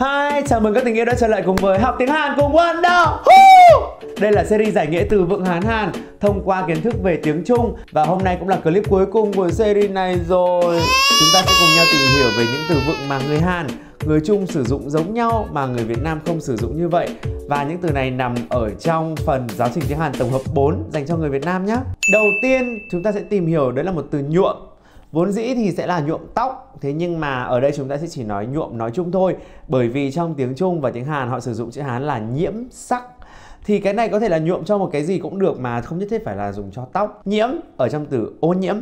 Hi, chào mừng các tình yêu đã trở lại cùng với Học tiếng Hàn cùng Wanda Đây là series giải nghĩa từ vựng Hán Hàn thông qua kiến thức về tiếng Trung Và hôm nay cũng là clip cuối cùng của series này rồi Chúng ta sẽ cùng nhau tìm hiểu về những từ vựng mà người Hàn người Trung sử dụng giống nhau mà người Việt Nam không sử dụng như vậy và những từ này nằm ở trong phần giáo trình tiếng Hàn tổng hợp 4 dành cho người Việt Nam nhé. Đầu tiên chúng ta sẽ tìm hiểu đấy là một từ nhuộm Vốn dĩ thì sẽ là nhuộm tóc, thế nhưng mà ở đây chúng ta sẽ chỉ nói nhuộm nói chung thôi bởi vì trong tiếng Trung và tiếng Hàn họ sử dụng chữ Hán là nhiễm sắc thì cái này có thể là nhuộm cho một cái gì cũng được mà không nhất thiết phải là dùng cho tóc nhiễm ở trong từ ô nhiễm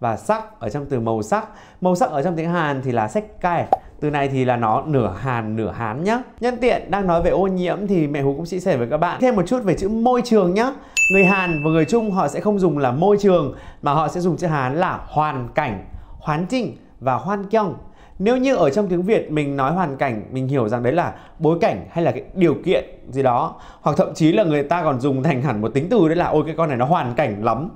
và sắc ở trong từ màu sắc màu sắc ở trong tiếng Hàn thì là sắc cay từ này thì là nó nửa Hàn nửa Hán nhá. Nhân tiện đang nói về ô nhiễm thì mẹ Hú cũng chia sẻ với các bạn thêm một chút về chữ môi trường nhá. Người Hàn và người Trung họ sẽ không dùng là môi trường mà họ sẽ dùng chữ Hán là hoàn cảnh, hoàn trình và hoan kyong. Nếu như ở trong tiếng Việt mình nói hoàn cảnh, mình hiểu rằng đấy là bối cảnh hay là cái điều kiện gì đó Hoặc thậm chí là người ta còn dùng thành hẳn một tính từ đấy là ôi cái con này nó hoàn cảnh lắm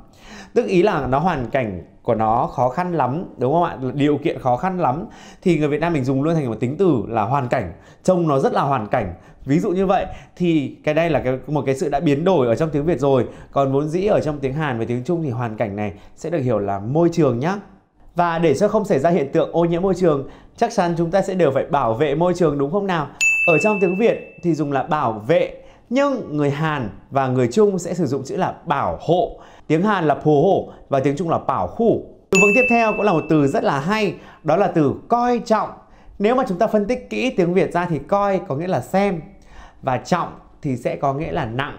tức ý là nó hoàn cảnh của nó khó khăn lắm đúng không ạ điều kiện khó khăn lắm thì người Việt Nam mình dùng luôn thành một tính từ là hoàn cảnh trông nó rất là hoàn cảnh ví dụ như vậy thì cái đây là cái, một cái sự đã biến đổi ở trong tiếng Việt rồi còn vốn dĩ ở trong tiếng Hàn và tiếng Trung thì hoàn cảnh này sẽ được hiểu là môi trường nhá và để cho không xảy ra hiện tượng ô nhiễm môi trường chắc chắn chúng ta sẽ đều phải bảo vệ môi trường đúng không nào ở trong tiếng Việt thì dùng là bảo vệ nhưng người Hàn và người Trung sẽ sử dụng chữ là bảo hộ tiếng Hàn là phù hộ và tiếng Trung là bảo khu từ vựng tiếp theo cũng là một từ rất là hay đó là từ coi trọng nếu mà chúng ta phân tích kỹ tiếng Việt ra thì coi có nghĩa là xem và trọng thì sẽ có nghĩa là nặng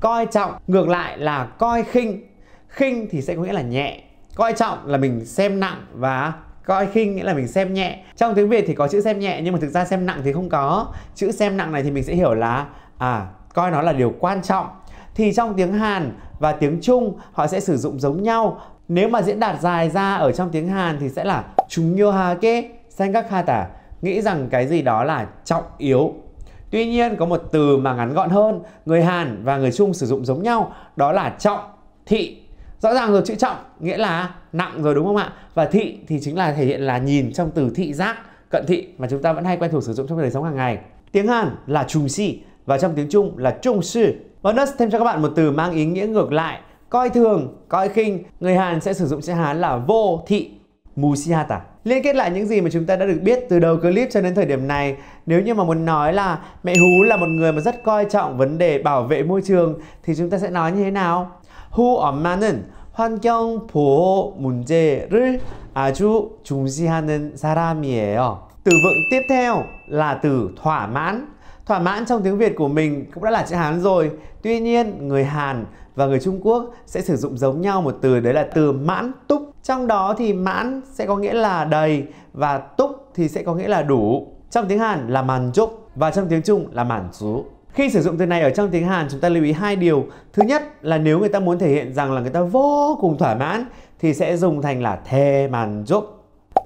coi trọng ngược lại là coi khinh khinh thì sẽ có nghĩa là nhẹ coi trọng là mình xem nặng và coi khinh nghĩa là mình xem nhẹ trong tiếng việt thì có chữ xem nhẹ nhưng mà thực ra xem nặng thì không có chữ xem nặng này thì mình sẽ hiểu là à coi nó là điều quan trọng thì trong tiếng Hàn và tiếng Trung họ sẽ sử dụng giống nhau. Nếu mà diễn đạt dài ra ở trong tiếng Hàn thì sẽ là hà các 중요하게 tả nghĩ rằng cái gì đó là trọng yếu. Tuy nhiên có một từ mà ngắn gọn hơn, người Hàn và người Trung sử dụng giống nhau, đó là trọng thị. Rõ ràng rồi chữ trọng nghĩa là nặng rồi đúng không ạ? Và thị thì chính là thể hiện là nhìn trong từ thị giác, cận thị mà chúng ta vẫn hay quen thuộc sử dụng trong đời sống hàng ngày. Tiếng Hàn là trùng si và trong tiếng Trung là trung sư. Bonus thêm cho các bạn một từ mang ý nghĩa ngược lại, coi thường, coi khinh. Người Hàn sẽ sử dụng chữ Hán là vô thị, mù si musihata. Liên kết lại những gì mà chúng ta đã được biết từ đầu clip cho đến thời điểm này, nếu như mà muốn nói là mẹ Hú là một người mà rất coi trọng vấn đề bảo vệ môi trường thì chúng ta sẽ nói như thế nào? Hú 엄마는 환경 보호 문제를 아주 중시하는 사람이에요. Từ vựng tiếp theo là từ thỏa mãn Thỏa mãn trong tiếng Việt của mình cũng đã là chữ Hán rồi. Tuy nhiên, người Hàn và người Trung Quốc sẽ sử dụng giống nhau một từ đấy là từ mãn túc. Trong đó thì mãn sẽ có nghĩa là đầy và túc thì sẽ có nghĩa là đủ. Trong tiếng Hàn là màn chúc và trong tiếng Trung là màn chú. Khi sử dụng từ này ở trong tiếng Hàn chúng ta lưu ý hai điều. Thứ nhất là nếu người ta muốn thể hiện rằng là người ta vô cùng thỏa mãn thì sẽ dùng thành là thề màn chúc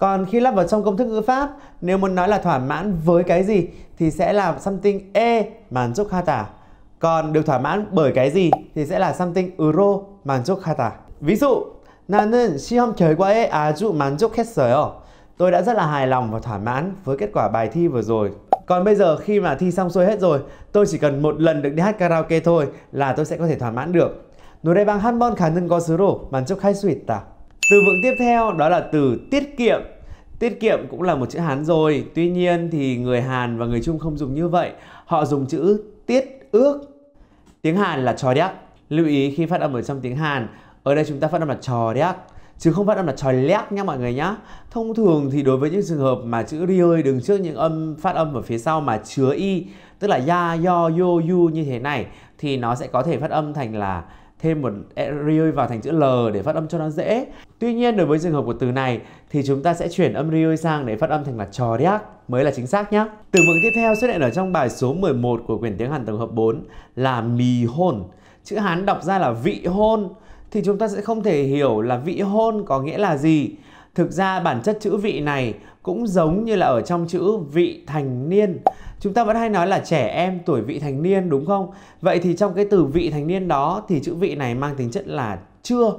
còn khi lắp vào trong công thức ngữ pháp, nếu muốn nói là thỏa mãn với cái gì thì sẽ là something e chúc hata Còn được thỏa mãn bởi cái gì thì sẽ là something chúc hata Ví dụ, 나는 시험 결과에 아주 만족했어요. Tôi đã rất là hài lòng và thỏa mãn với kết quả bài thi vừa rồi. Còn bây giờ khi mà thi xong xuôi hết rồi, tôi chỉ cần một lần được đi hát karaoke thôi là tôi sẽ có thể thỏa mãn được. 노래방 한번 가는 것으로 만족할 수 있다 từ vựng tiếp theo đó là từ tiết kiệm tiết kiệm cũng là một chữ hán rồi tuy nhiên thì người hàn và người trung không dùng như vậy họ dùng chữ tiết ước tiếng hàn là trò đéc lưu ý khi phát âm ở trong tiếng hàn ở đây chúng ta phát âm là trò đéc chứ không phát âm là trò lép nha mọi người nhá thông thường thì đối với những trường hợp mà chữ ri ơi đứng trước những âm phát âm ở phía sau mà chứa y tức là ya yo yo yu như thế này thì nó sẽ có thể phát âm thành là thêm một e- riui vào thành chữ L để phát âm cho nó dễ. Tuy nhiên đối với trường hợp của từ này thì chúng ta sẽ chuyển âm riui sang để phát âm thành là trò điác mới là chính xác nhé. Từ vựng tiếp theo xuất hiện ở trong bài số 11 của quyển tiếng Hàn tổng hợp 4 là mì hôn. Chữ Hán đọc ra là vị hôn thì chúng ta sẽ không thể hiểu là vị hôn có nghĩa là gì Thực ra bản chất chữ vị này cũng giống như là ở trong chữ vị thành niên. Chúng ta vẫn hay nói là trẻ em tuổi vị thành niên đúng không? Vậy thì trong cái từ vị thành niên đó thì chữ vị này mang tính chất là chưa.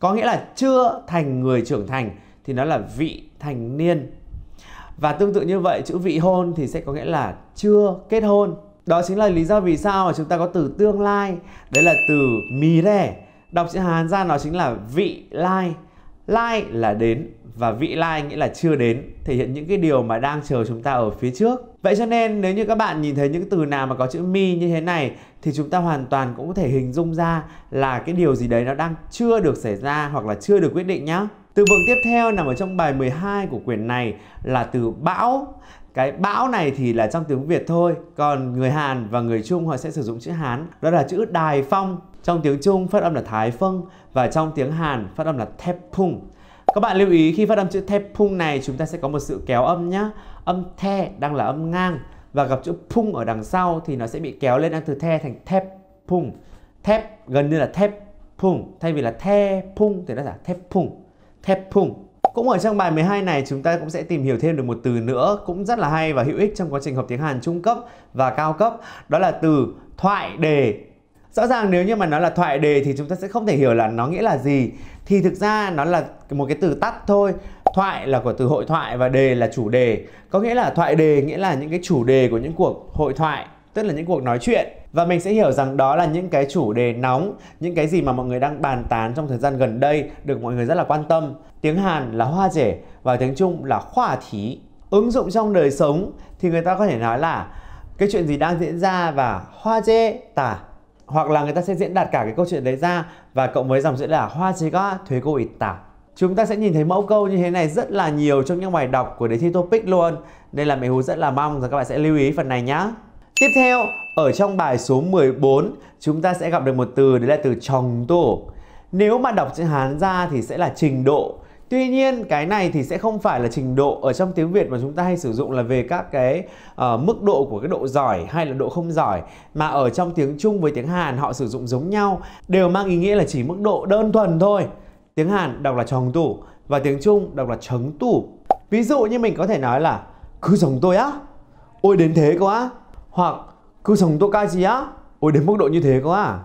Có nghĩa là chưa thành người trưởng thành thì nó là vị thành niên. Và tương tự như vậy chữ vị hôn thì sẽ có nghĩa là chưa kết hôn. Đó chính là lý do vì sao mà chúng ta có từ tương lai, đấy là từ mì rẻ. Đọc chữ Hán ra nó chính là vị lai. Lai là đến và vị lai nghĩa là chưa đến, thể hiện những cái điều mà đang chờ chúng ta ở phía trước. Vậy cho nên nếu như các bạn nhìn thấy những từ nào mà có chữ mi như thế này thì chúng ta hoàn toàn cũng có thể hình dung ra là cái điều gì đấy nó đang chưa được xảy ra hoặc là chưa được quyết định nhá. Từ vựng tiếp theo nằm ở trong bài 12 của quyển này là từ bão. Cái bão này thì là trong tiếng Việt thôi, còn người Hàn và người Trung họ sẽ sử dụng chữ Hán, đó là chữ đài phong. Trong tiếng Trung phát âm là Thái Phân và trong tiếng Hàn phát âm là Phung. Các bạn lưu ý khi phát âm chữ Phung này chúng ta sẽ có một sự kéo âm nhá. Âm the đang là âm ngang và gặp chữ Phung ở đằng sau thì nó sẽ bị kéo lên ăn từ the thành Phung, Thep gần như là Phung thay vì là The Phung thì nó là Phung, Thepung. Phung. Cũng ở trong bài 12 này chúng ta cũng sẽ tìm hiểu thêm được một từ nữa cũng rất là hay và hữu ích trong quá trình học tiếng Hàn trung cấp và cao cấp đó là từ thoại đề rõ ràng nếu như mà nó là thoại đề thì chúng ta sẽ không thể hiểu là nó nghĩa là gì thì thực ra nó là một cái từ tắt thôi thoại là của từ hội thoại và đề là chủ đề có nghĩa là thoại đề nghĩa là những cái chủ đề của những cuộc hội thoại tức là những cuộc nói chuyện và mình sẽ hiểu rằng đó là những cái chủ đề nóng những cái gì mà mọi người đang bàn tán trong thời gian gần đây được mọi người rất là quan tâm tiếng hàn là hoa rể và tiếng trung là khoa thí ứng dụng trong đời sống thì người ta có thể nói là cái chuyện gì đang diễn ra và hoa dê tả hoặc là người ta sẽ diễn đạt cả cái câu chuyện đấy ra và cộng với dòng diễn là hoa chỉ có thuế cô ít tả chúng ta sẽ nhìn thấy mẫu câu như thế này rất là nhiều trong những bài đọc của đề thi topic luôn nên là mẹ hú rất là mong rằng các bạn sẽ lưu ý phần này nhá tiếp theo ở trong bài số 14 chúng ta sẽ gặp được một từ đấy là từ chồng tổ nếu mà đọc chữ hán ra thì sẽ là trình độ Tuy nhiên cái này thì sẽ không phải là trình độ ở trong tiếng Việt mà chúng ta hay sử dụng là về các cái uh, mức độ của cái độ giỏi hay là độ không giỏi mà ở trong tiếng Trung với tiếng Hàn họ sử dụng giống nhau đều mang ý nghĩa là chỉ mức độ đơn thuần thôi. Tiếng Hàn đọc là chồng tủ và tiếng Trung đọc là chấn tủ. Ví dụ như mình có thể nói là cứ giống tôi á, ôi đến thế quá hoặc cứ giống tôi ca gì á, ôi đến mức độ như thế quá à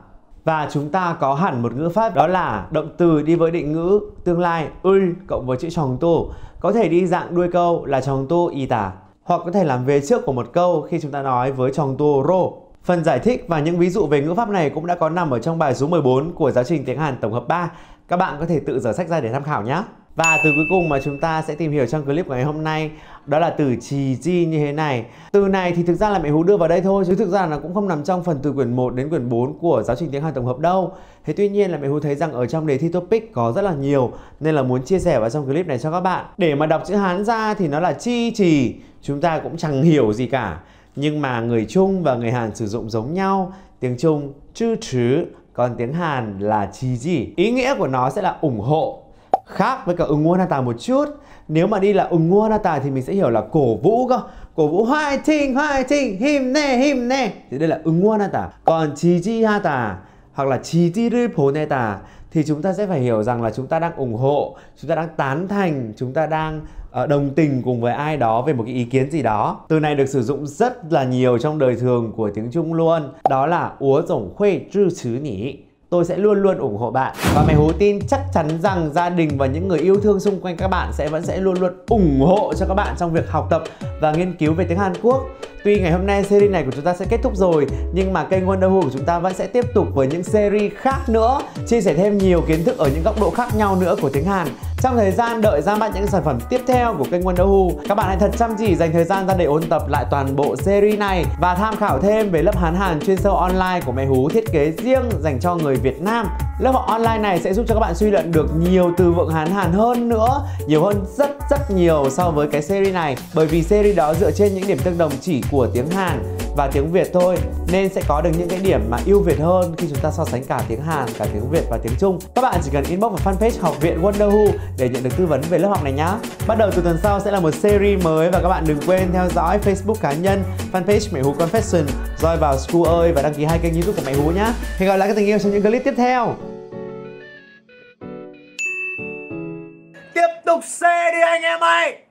và chúng ta có hẳn một ngữ pháp đó là động từ đi với định ngữ tương lai ul cộng với chữ chồng tu có thể đi dạng đuôi câu là chồng tu y tả hoặc có thể làm về trước của một câu khi chúng ta nói với chồng tu ro Phần giải thích và những ví dụ về ngữ pháp này cũng đã có nằm ở trong bài số 14 của giáo trình tiếng Hàn tổng hợp 3. Các bạn có thể tự dở sách ra để tham khảo nhé. Và từ cuối cùng mà chúng ta sẽ tìm hiểu trong clip của ngày hôm nay đó là từ trì chi như thế này. Từ này thì thực ra là mẹ Hú đưa vào đây thôi chứ thực ra là nó cũng không nằm trong phần từ quyển 1 đến quyển 4 của giáo trình tiếng Hàn tổng hợp đâu. Thế tuy nhiên là mẹ Hú thấy rằng ở trong đề thi topic có rất là nhiều nên là muốn chia sẻ vào trong clip này cho các bạn. Để mà đọc chữ Hán ra thì nó là chi trì, chúng ta cũng chẳng hiểu gì cả. Nhưng mà người Trung và người Hàn sử dụng giống nhau, tiếng Trung chư chứ, còn tiếng Hàn là trì gì. Ý nghĩa của nó sẽ là ủng hộ khác với cả ứng ngôn một chút nếu mà đi là ứng ngôn thì mình sẽ hiểu là cổ vũ cơ cổ vũ hoài trình hoài trình him nè him nè thì đây là ứng ngôn còn chi chi ha ta hoặc là chi chi rư phố nè ta thì chúng ta sẽ phải hiểu rằng là chúng ta đang ủng hộ chúng ta đang tán thành chúng ta đang ờ, đồng tình cùng với ai đó về một cái ý kiến gì đó từ này được sử dụng rất là nhiều trong đời thường của tiếng trung luôn đó là úa tổng khuê trư chứ nhỉ tôi sẽ luôn luôn ủng hộ bạn và mày hú tin chắc chắn rằng gia đình và những người yêu thương xung quanh các bạn sẽ vẫn sẽ luôn luôn ủng hộ cho các bạn trong việc học tập và nghiên cứu về tiếng Hàn Quốc Tuy ngày hôm nay series này của chúng ta sẽ kết thúc rồi nhưng mà kênh Wonder Who của chúng ta vẫn sẽ tiếp tục với những series khác nữa chia sẻ thêm nhiều kiến thức ở những góc độ khác nhau nữa của tiếng Hàn trong thời gian đợi ra mắt những sản phẩm tiếp theo của kênh Wonder Who, các bạn hãy thật chăm chỉ dành thời gian ra để ôn tập lại toàn bộ series này và tham khảo thêm về lớp Hán Hàn chuyên sâu online của mẹ Hú thiết kế riêng dành cho người Việt Nam. Lớp học online này sẽ giúp cho các bạn suy luận được nhiều từ vựng Hán Hàn hơn nữa, nhiều hơn rất rất nhiều so với cái series này bởi vì series đó dựa trên những điểm tương đồng chỉ của tiếng Hàn và tiếng Việt thôi nên sẽ có được những cái điểm mà ưu việt hơn khi chúng ta so sánh cả tiếng Hàn, cả tiếng Việt và tiếng Trung. Các bạn chỉ cần inbox vào fanpage học viện Wonder Who để nhận được tư vấn về lớp học này nhá. Bắt đầu từ tuần sau sẽ là một series mới và các bạn đừng quên theo dõi Facebook cá nhân, fanpage Mẹ Hú Confession, rồi vào School ơi và đăng ký hai kênh YouTube của Mẹ Hú nhá. Hẹn gặp lại các tình yêu trong những clip tiếp theo. Tiếp tục xe đi anh em ơi!